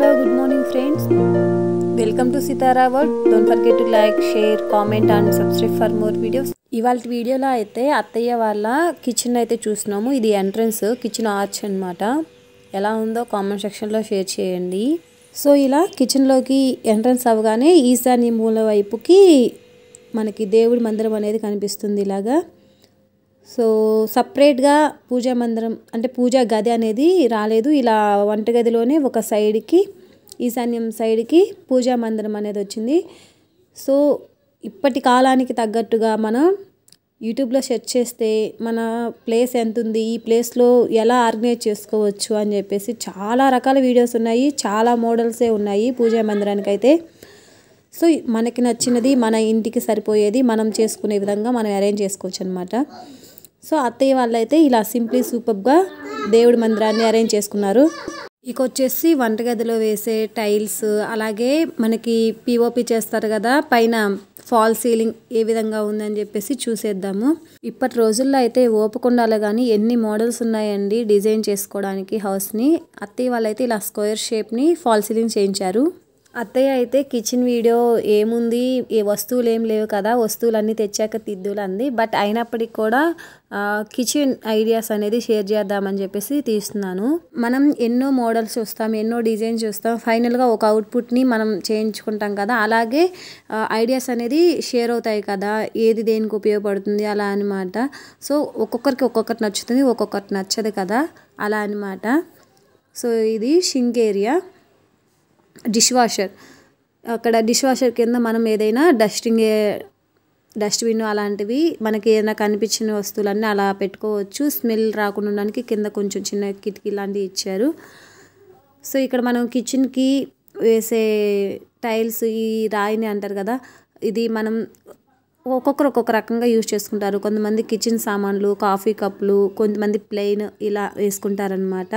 hello good morning friends welcome to Sitara world don't forget to like share comment and subscribe for more videos ఇవాళ వీడియోలో అయితే అత్తయ్య వాళ్ళ kitchen అయితే చూసినాము ఇది ఎంట్రన్స్ కిచెన్ ఆర్చ్ అనమాట ఎలా ఉందో కామెంట్ సెక్షన్లో షేర్ చేయండి సో ఇలా కిచెన్లోకి ఎంట్రన్స్ అవగానే ఈశాన్య మూల వైపుకి మనకి దేవుడి మందిరం అనేది కనిపిస్తుంది ఇలాగా సో సపరేట్గా పూజా మందిరం అంటే పూజా గది అనేది రాలేదు ఇలా వంటగదిలోనే ఒక సైడ్కి ఈశాన్యం సైడ్కి పూజా మందిరం అనేది వచ్చింది సో ఇప్పటి కాలానికి తగ్గట్టుగా మనం యూట్యూబ్లో సెర్చ్ చేస్తే మన ప్లేస్ ఎంత ఉంది ఈ ప్లేస్లో ఎలా ఆర్గనైజ్ చేసుకోవచ్చు అని చెప్పేసి చాలా రకాల వీడియోస్ ఉన్నాయి చాలా మోడల్సే ఉన్నాయి పూజా మందిరానికి అయితే సో మనకి నచ్చినది మన ఇంటికి సరిపోయేది మనం చేసుకునే విధంగా మనం అరేంజ్ చేసుకోవచ్చు అనమాట సో అత్తయ్య వాళ్ళైతే ఇలా సింప్లీ సూపర్గా దేవుడి మందిరాన్ని అరేంజ్ చేసుకున్నారు ఇక వచ్చేసి వంటగదిలో వేసే టైల్స్ అలాగే మనకి పిఓపి చేస్తారు కదా పైన ఫాల్ సీలింగ్ ఏ విధంగా ఉందని చెప్పేసి చూసేద్దాము ఇప్పటి రోజుల్లో అయితే ఓపకుండాలో కానీ ఎన్ని మోడల్స్ ఉన్నాయండి డిజైన్ చేసుకోవడానికి హౌస్ని అత్తయ్య వాళ్ళైతే ఇలా స్క్వేర్ షేప్ని ఫాల్ సీలింగ్ చేయించారు అత్తయ్య అయితే కిచెన్ వీడియో ఏముంది ఏ వస్తువులు ఏం లేవు కదా వస్తువులన్నీ తెచ్చాక తిద్దులు అంది బట్ అయినప్పటికి కూడా కిచెన్ ఐడియాస్ అనేది షేర్ చేద్దామని చెప్పేసి తీస్తున్నాను మనం ఎన్నో మోడల్స్ చూస్తాం ఎన్నో డిజైన్స్ చూస్తాం ఫైనల్గా ఒక అవుట్పుట్ని మనం చేయించుకుంటాం కదా అలాగే ఐడియాస్ అనేది షేర్ అవుతాయి కదా ఏది దేనికి ఉపయోగపడుతుంది అలా అనమాట సో ఒక్కొక్కరికి ఒక్కొక్కటి నచ్చుతుంది ఒక్కొక్కటి నచ్చదు కదా అలా అనమాట సో ఇది షింక్ ఏరియా డిష్ వాషర్ అక్కడ డిష్ వాషర్ కింద మనం ఏదైనా డస్టింగ్ డస్ట్బిన్ అలాంటివి మనకి ఏదైనా కనిపించిన వస్తువులన్నీ అలా పెట్టుకోవచ్చు స్మెల్ రాకుండా ఉండడానికి కింద కొంచెం చిన్న కిటికీ లాంటివి ఇచ్చారు సో ఇక్కడ మనం కిచెన్కి వేసే టైల్స్ ఈ రాయిని అంటారు కదా ఇది మనం ఒక్కొక్కరు ఒక్కొక్క రకంగా యూజ్ చేసుకుంటారు కొంతమంది కిచెన్ సామాన్లు కాఫీ కప్పులు కొంతమంది ప్లెయిన్ ఇలా వేసుకుంటారనమాట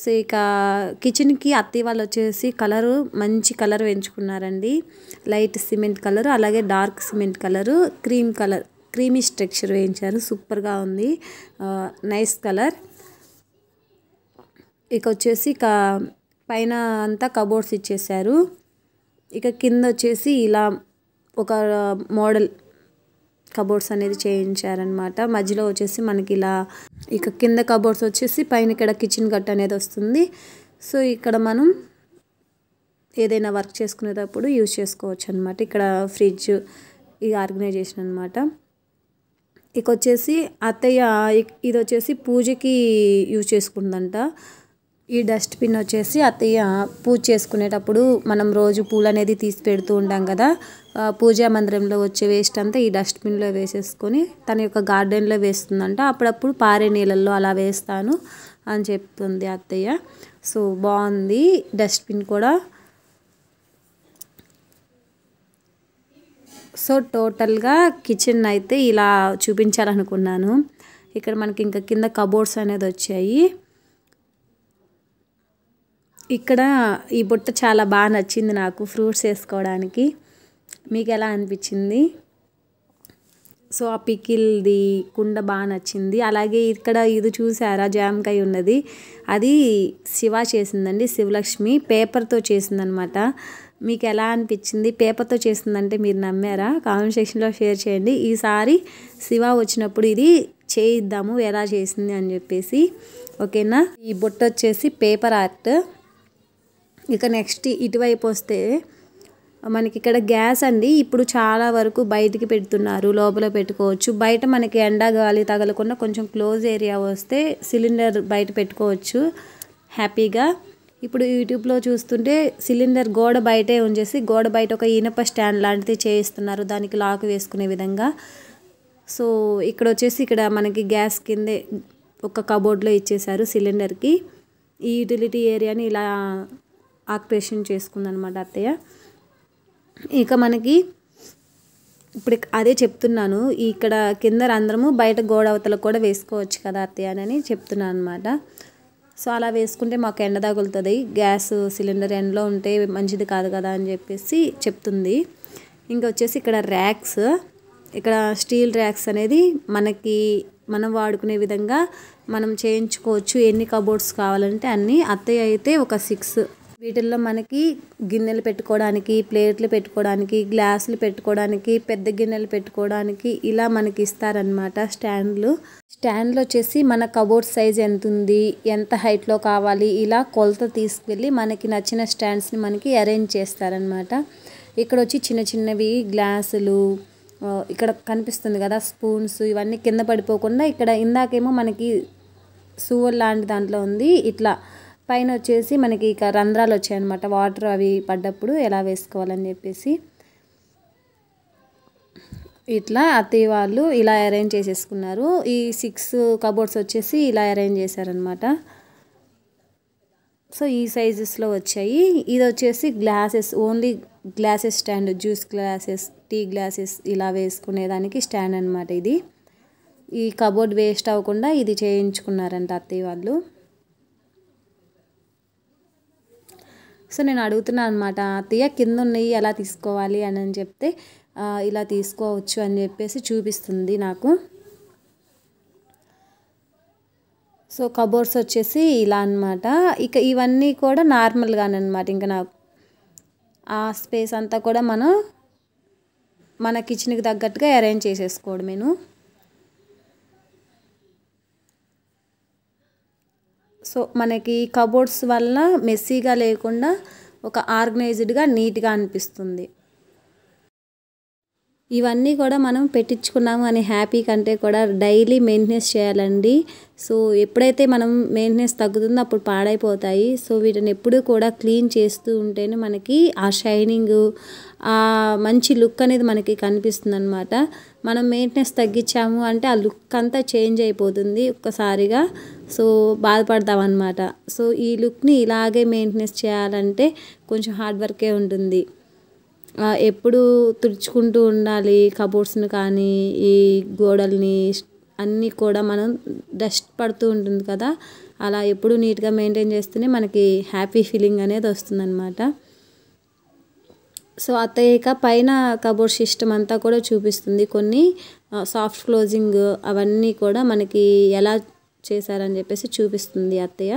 సో ఇక కిచెన్కి అత్తి వాళ్ళు వచ్చేసి కలరు మంచి కలర్ వేయించుకున్నారండి లైట్ సిమెంట్ కలరు అలాగే dark cement colour cream colour creamy structure వేయించారు సూపర్గా ఉంది నైస్ కలర్ ఇక వచ్చేసి ఇక పైన అంతా కబోర్డ్స్ ఇచ్చేసారు ఇక కింద వచ్చేసి ఇలా ఒక మోడల్ కబోర్డ్స్ అనేది చేయించారనమాట మధ్యలో వచ్చేసి మనకి ఇలా ఇక కింద కబోర్డ్స్ వచ్చేసి పైన ఇక్కడ కిచెన్ గట్ అనేది వస్తుంది సో ఇక్కడ మనం ఏదైనా వర్క్ చేసుకునేటప్పుడు యూజ్ చేసుకోవచ్చు అనమాట ఇక్కడ ఫ్రిడ్జ్ ఈ ఆర్గనైజేషన్ అనమాట ఇక వచ్చేసి అత్తయ్య ఇది వచ్చేసి పూజకి యూజ్ చేసుకుందంట ఈ డస్ట్బిన్ వచ్చేసి అత్తయ్య పూజ చేసుకునేటప్పుడు మనం రోజు పూలు అనేది తీసి పెడుతూ ఉంటాం కదా పూజా మందిరంలో వచ్చే వేస్ట్ అంతా ఈ డస్ట్బిన్లో వేసేసుకొని తన యొక్క గార్డెన్లో వేస్తుందంట అప్పుడప్పుడు పారే నీళ్ళల్లో అలా వేస్తాను అని చెప్తుంది అత్తయ్య సో బాగుంది డస్ట్బిన్ కూడా సో టోటల్గా కిచెన్ అయితే ఇలా చూపించాలనుకున్నాను ఇక్కడ మనకి ఇంకా కింద కబోర్డ్స్ అనేది వచ్చాయి ఇక్కడ ఈ బుట్ట చాలా బాగా నచ్చింది నాకు ఫ్రూట్స్ వేసుకోవడానికి మీకు ఎలా అనిపించింది సో ఆ పికిల్ది కుండ బాగా నచ్చింది అలాగే ఇక్కడ ఇది చూసారా జామకాయ ఉన్నది అది శివ చేసిందండి శివలక్ష్మి పేపర్తో చేసిందనమాట మీకు ఎలా అనిపించింది పేపర్తో చేసిందంటే మీరు నమ్మారా కామెంట్ సెక్షన్లో షేర్ చేయండి ఈసారి శివ వచ్చినప్పుడు ఇది చేయిద్దాము ఎలా చేసింది అని చెప్పేసి ఓకేనా ఈ బుట్ట వచ్చేసి పేపర్ ఆర్ట్ ఇక నెక్స్ట్ ఇటువైపు వస్తే మనకి ఇక్కడ గ్యాస్ అండి ఇప్పుడు చాలా వరకు బయటికి పెడుతున్నారు లోపల పెట్టుకోవచ్చు బయట మనకి ఎండ గాలి తగలకుండా కొంచెం క్లోజ్ ఏరియా వస్తే సిలిండర్ బయట పెట్టుకోవచ్చు హ్యాపీగా ఇప్పుడు యూట్యూబ్లో చూస్తుంటే సిలిండర్ గోడ బయటే ఉంచేసి గోడ బయట ఒక ఇనప స్టాండ్ లాంటిది చేయిస్తున్నారు దానికి లాక్ వేసుకునే విధంగా సో ఇక్కడ వచ్చేసి ఇక్కడ మనకి గ్యాస్ కిందే ఒక కబోర్డ్లో ఇచ్చేశారు సిలిండర్కి ఈ యూటిలిటీ ఏరియాని ఇలా ఆక్యుపేషన్ చేసుకుందనమాట అత్తయ్య ఇక మనకి ఇప్పుడు అదే చెప్తున్నాను ఇక్కడ కింద రంధ్రము బయట గోడ కూడా వేసుకోవచ్చు కదా అత్తయ్య అని చెప్తున్నాను అనమాట సో అలా వేసుకుంటే మాకు ఎండ తగులుతుంది గ్యాస్ సిలిండర్ ఎండలో ఉంటే మంచిది కాదు కదా అని చెప్పేసి చెప్తుంది ఇంకా వచ్చేసి ఇక్కడ ర్యాక్స్ ఇక్కడ స్టీల్ ర్యాక్స్ అనేది మనకి మనం వాడుకునే విధంగా మనం చేయించుకోవచ్చు ఎన్ని కబోర్డ్స్ కావాలంటే అన్నీ అత్తయ్య అయితే ఒక సిక్స్ వీటిల్లో మనకి గిన్నెలు పెట్టుకోవడానికి ప్లేట్లు పెట్టుకోవడానికి గ్లాసులు పెట్టుకోవడానికి పెద్ద గిన్నెలు పెట్టుకోవడానికి ఇలా మనకి ఇస్తారనమాట స్టాండ్లు స్టాండ్లు వచ్చేసి మన కబోర్డ్ సైజ్ ఎంత ఉంది ఎంత హైట్లో కావాలి ఇలా కొలత తీసుకువెళ్ళి మనకి నచ్చిన స్టాండ్స్ని మనకి అరేంజ్ చేస్తారనమాట ఇక్కడ వచ్చి చిన్న చిన్నవి గ్లాసులు ఇక్కడ కనిపిస్తుంది కదా స్పూన్స్ ఇవన్నీ కింద పడిపోకుండా ఇక్కడ ఇందాకేమో మనకి సువర్ లాంటి దాంట్లో ఉంది ఇట్లా పైన వచ్చేసి మనకి ఇక రంధ్రాలు వచ్చాయన్నమాట వాటర్ అవి పడ్డప్పుడు ఎలా వేసుకోవాలని చెప్పేసి ఇట్లా అత్తయ్య వాళ్ళు ఇలా అరేంజ్ చేసేసుకున్నారు ఈ సిక్స్ కబోర్డ్స్ వచ్చేసి ఇలా అరేంజ్ చేశారనమాట సో ఈ సైజెస్లో వచ్చాయి ఇది వచ్చేసి glasses only glasses stand juice glasses tea glasses ఇలా వేసుకునేదానికి స్టాండ్ అనమాట ఇది ఈ కబోర్డ్ వేస్ట్ అవ్వకుండా ఇది చేయించుకున్నారంట అత్తయ్య వాళ్ళు సో నేను అడుగుతున్నాను అనమాట అత్తయ్య కింద ఉన్నాయి ఎలా తీసుకోవాలి అని అని చెప్తే ఇలా తీసుకోవచ్చు అని చెప్పేసి చూపిస్తుంది నాకు సో కబోర్డ్స్ వచ్చేసి ఇలా అనమాట ఇక ఇవన్నీ కూడా నార్మల్గానమాట ఇంకా నాకు ఆ స్పేస్ అంతా కూడా మనం మన కిచెన్కి తగ్గట్టుగా అరేంజ్ చేసేసుకోవడం నేను సో మనకి కబోర్డ్స్ వల్ల మెస్సీగా లేకుండా ఒక ఆర్గనైజ్డ్గా నీట్గా అనిపిస్తుంది ఇవన్నీ కూడా మనం పెట్టించుకున్నాము అని హ్యాపీ కంటే కూడా డైలీ మెయింటెనెన్స్ చేయాలండి సో ఎప్పుడైతే మనం మెయింటెనెన్స్ తగ్గుతుందో అప్పుడు పాడైపోతాయి సో వీటిని ఎప్పుడూ కూడా క్లీన్ చేస్తూ ఉంటేనే మనకి ఆ షైనింగ్ ఆ మంచి లుక్ అనేది మనకి కనిపిస్తుంది అనమాట మనం మెయింటెనెన్స్ తగ్గించాము అంటే ఆ లుక్ అంతా చేంజ్ అయిపోతుంది ఒక్కసారిగా సో బాధపడతామన్నమాట సో ఈ లుక్ని ఇలాగే మెయింటెనెన్స్ చేయాలంటే కొంచెం హార్డ్ వర్కే ఉంటుంది ఎప్పుడు తుడుచుకుంటూ ఉండాలి కబోర్డ్స్ని కానీ ఈ గోడల్ని అన్నీ కూడా మనం డస్ట్ పడుతూ ఉంటుంది కదా అలా ఎప్పుడు నీట్గా మెయింటైన్ చేస్తేనే మనకి హ్యాపీ ఫీలింగ్ అనేది వస్తుందన్నమాట సో అత్తయ్య పైన కబోర్డ్ సిస్టమ్ అంతా కూడా చూపిస్తుంది కొన్ని సాఫ్ట్ క్లోజింగ్ అవన్నీ కూడా మనకి ఎలా చేశారని చెప్పేసి చూపిస్తుంది అత్తయ్య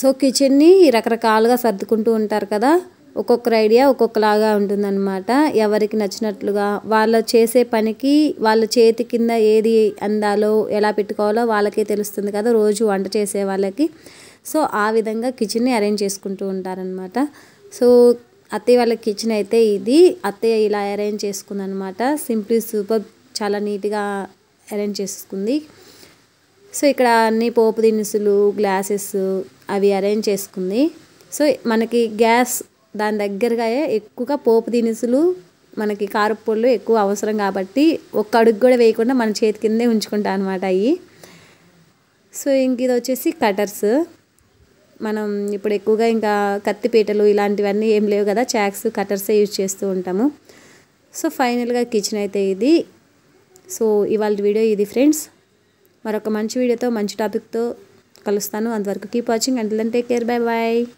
సో కిచెన్ని రకరకాలుగా సర్దుకుంటూ ఉంటారు కదా ఒక్కొక్కరు ఐడియా ఒక్కొక్కలాగా ఉంటుందన్నమాట ఎవరికి నచ్చినట్లుగా వాళ్ళ చేసే పనికి వాళ్ళ చేతి కింద ఏది అందాలో ఎలా పెట్టుకోవాలో వాళ్ళకే తెలుస్తుంది కదా రోజు వంట చేసే వాళ్ళకి సో ఆ విధంగా కిచెన్ని అరేంజ్ చేసుకుంటూ ఉంటారనమాట సో అత్తయ్య వాళ్ళ కిచెన్ అయితే ఇది అత్తయ్య ఇలా అరేంజ్ చేసుకుందనమాట సింప్లీ సూపర్ చాలా నీట్గా అరేంజ్ చేసుకుంది సో ఇక్కడ అన్ని పోపు దినుసులు గ్లాసెస్ అవి అరేంజ్ చేసుకుంది సో మనకి గ్యాస్ దాని దగ్గరగా ఎక్కువగా పోపు దినుసులు మనకి కారపొళ్ళు ఎక్కువ అవసరం కాబట్టి ఒక్క అడుగు కూడా వేయకుండా మన చేతి కిందే ఉంచుకుంటా అనమాట అవి సో ఇంక ఇది వచ్చేసి కటర్స్ మనం ఇప్పుడు ఎక్కువగా ఇంకా కత్తిపీటలు ఇలాంటివన్నీ ఏం లేవు కదా చాక్స్ కటర్సే యూజ్ చేస్తూ ఉంటాము సో ఫైనల్గా కిచెన్ అయితే ఇది సో ఇవాళ వీడియో ఇది ఫ్రెండ్స్ మరొక మంచి వీడియోతో మంచి టాపిక్తో కలుస్తాను అంతవరకు కీప్ వాచింగ్ అంటే టేక్ కేర్ బాయ్ బాయ్